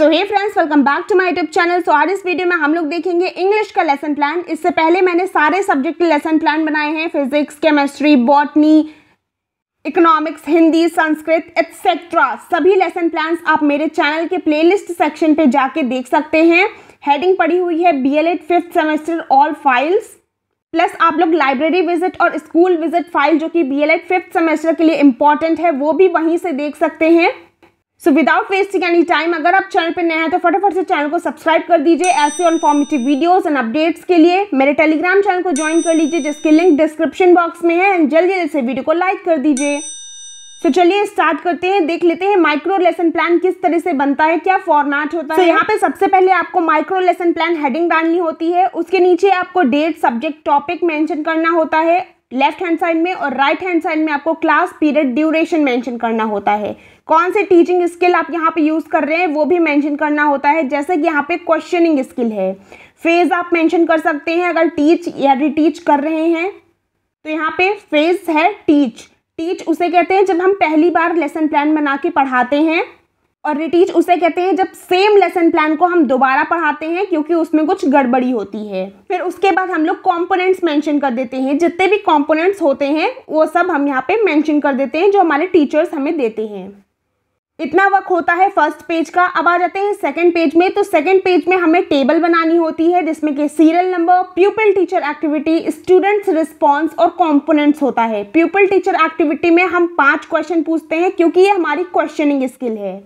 so hey friends welcome back to my YouTube channel so आज इस video में हम लोग देखेंगे इंग्लिश का लेसन प्लान इससे पहले मैंने सारे सब्जेक्ट के लेसन प्लान बनाए हैं physics chemistry botany economics Hindi Sanskrit etcetera सभी लेसन प्लान आप मेरे चैनल के प्लेलिस्ट सेक्शन पे जाके देख सकते हैं हेडिंग पड़ी हुई है B L Ed fifth semester all files plus आप लोग लाइब्रेरी विजिट और स्कूल विजिट फाइल जो कि B L Ed fifth semester के लिए इंपॉर्टेंट है वो भी वहीं से देख सकते हैं so without wasting any time अगर आप चैनल पर नए हैं तो फटाफट से चैनल को सब्सक्राइब कर दीजिए ऐसे इन्फॉर्मेटिव वीडियोस एंड अपडेट्स के लिए मेरे टेलीग्राम चैनल को ज्वाइन कर लीजिए जिसके लिंक डिस्क्रिप्शन बॉक्स में है एंड जल्दी जल्दी से वीडियो को लाइक कर दीजिए तो so, चलिए स्टार्ट करते हैं देख लेते हैं माइक्रो लेसन प्लान किस तरह से बनता है क्या फॉर्मेट होता so, है यहाँ पे सबसे पहले आपको माइक्रो लेसन प्लान हेडिंग डालनी होती है उसके नीचे आपको डेट सब्जेक्ट टॉपिक मेंशन करना होता है लेफ्ट हैंड साइड में और राइट हैंड साइड में आपको क्लास पीरियड ड्यूरेशन मेंशन करना होता है कौन से टीचिंग स्किल आप यहाँ पे यूज़ कर रहे हैं वो भी मेंशन करना होता है जैसे कि यहाँ पे क्वेश्चनिंग स्किल है फेज आप मेंशन कर सकते हैं अगर टीच या रिटीच कर रहे हैं तो यहाँ पे फेज है टीच टीच उसे कहते हैं जब हम पहली बार लेसन प्लान बना के पढ़ाते हैं और रिटीच उसे कहते हैं जब सेम लेसन प्लान को हम दोबारा पढ़ाते हैं क्योंकि उसमें कुछ गड़बड़ी होती है फिर उसके बाद हम लोग कॉम्पोनेंट्स मेंशन कर देते हैं जितने भी कॉम्पोनेंट्स होते हैं वो सब हम यहाँ पे मेंशन कर देते हैं जो हमारे टीचर्स हमें देते हैं इतना वक्त होता है फर्स्ट पेज का अब आ जाते हैं सेकंड पेज में तो सेकंड पेज में हमें टेबल बनानी होती है जिसमें कि serial number pupil teacher activity students response और कंपोनेंट्स होता है प्यूपल टीचर एक्टिविटी में हम पांच क्वेश्चन पूछते हैं क्योंकि ये हमारी क्वेश्चनिंग स्किल है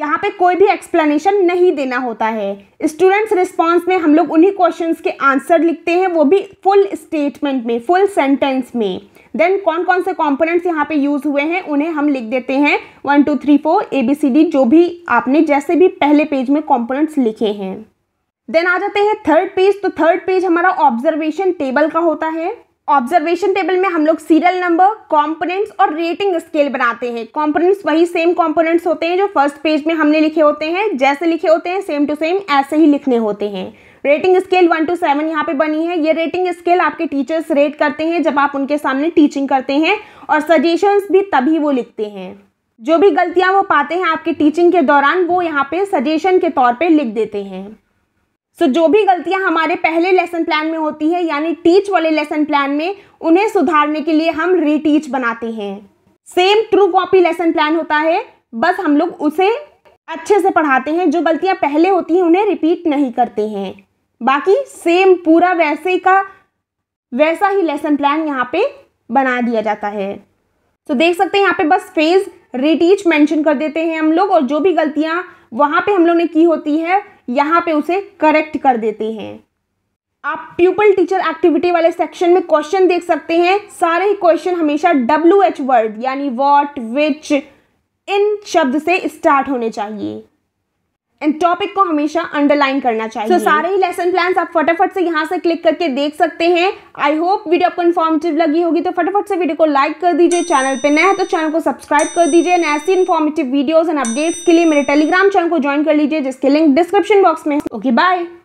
यहाँ पे कोई भी एक्सप्लेनेशन नहीं देना होता है स्टूडेंट्स रिस्पांस में हम लोग उन्हीं क्वेश्चंस के आंसर लिखते हैं वो भी फुल स्टेटमेंट में फुल सेंटेंस में देन कौन कौन से कॉम्पोनेंट्स यहाँ पे यूज़ हुए हैं उन्हें हम लिख देते हैं one two three four A B C D जो भी आपने जैसे भी पहले पेज में कॉम्पोनेंट्स लिखे हैं देन आ जाते हैं थर्ड पेज तो थर्ड पेज हमारा ऑब्जर्वेशन टेबल का होता है ऑब्जर्वेशन टेबल में हम लोग सीरियल नंबर कंपोनेंट्स और रेटिंग स्केल बनाते हैं कंपोनेंट्स वही सेम कंपोनेंट्स होते हैं जो फर्स्ट पेज में हमने लिखे होते हैं जैसे लिखे होते हैं सेम टू सेम ऐसे ही लिखने होते हैं rating scale one two seven यहाँ पे बनी है ये रेटिंग स्केल आपके टीचर्स रेट करते हैं जब आप उनके सामने टीचिंग करते हैं और सजेशंस भी तभी वो लिखते हैं जो भी गलतियाँ वो पाते हैं आपके टीचिंग के दौरान वो यहाँ पे सजेशन के तौर पर लिख देते हैं सो जो भी गलतियां हमारे पहले लेसन प्लान में होती है यानी टीच वाले लेसन प्लान में उन्हें सुधारने के लिए हम रीटीच बनाते हैं same true copy lesson plan होता है बस हम लोग उसे अच्छे से पढ़ाते हैं जो गलतियां पहले होती हैं उन्हें रिपीट नहीं करते हैं बाकी सेम पूरा वैसे का वैसा ही लेसन प्लान यहाँ पे बना दिया जाता है तो देख सकते हैं यहाँ पे बस फेज रिटीच मेंशन कर देते हैं हम लोग और जो भी गलतियाँ वहाँ पे हम लोग ने की होती है यहाँ पे उसे करेक्ट कर देते हैं आप प्यूपल टीचर एक्टिविटी वाले सेक्शन में क्वेश्चन देख सकते हैं सारे ही क्वेश्चन हमेशा डब्ल्यू एच वर्ड यानी वॉट विच इन शब्द से स्टार्ट होने चाहिए एंड टॉपिक को हमेशा अंडरलाइन करना चाहिए so, सारे ही लेसन प्लान आप फटाफट से यहाँ से क्लिक करके देख सकते हैं आई होप वीडियो आपको इन्फॉर्मेटिव लगी होगी तो फटाफट से वीडियो को लाइक कर दीजिए चैनल पर नया है तो चैनल को सब्सक्राइब कर दीजिए एंड ऐसी इन्फॉर्मेटिव वीडियोज एंड अपडेट्स के लिए मेरे टेलीग्राम चैनल को ज्वाइन कर लीजिए जिसके लिंक डिस्क्रिप्शन बॉक्स में ओके okay, बाय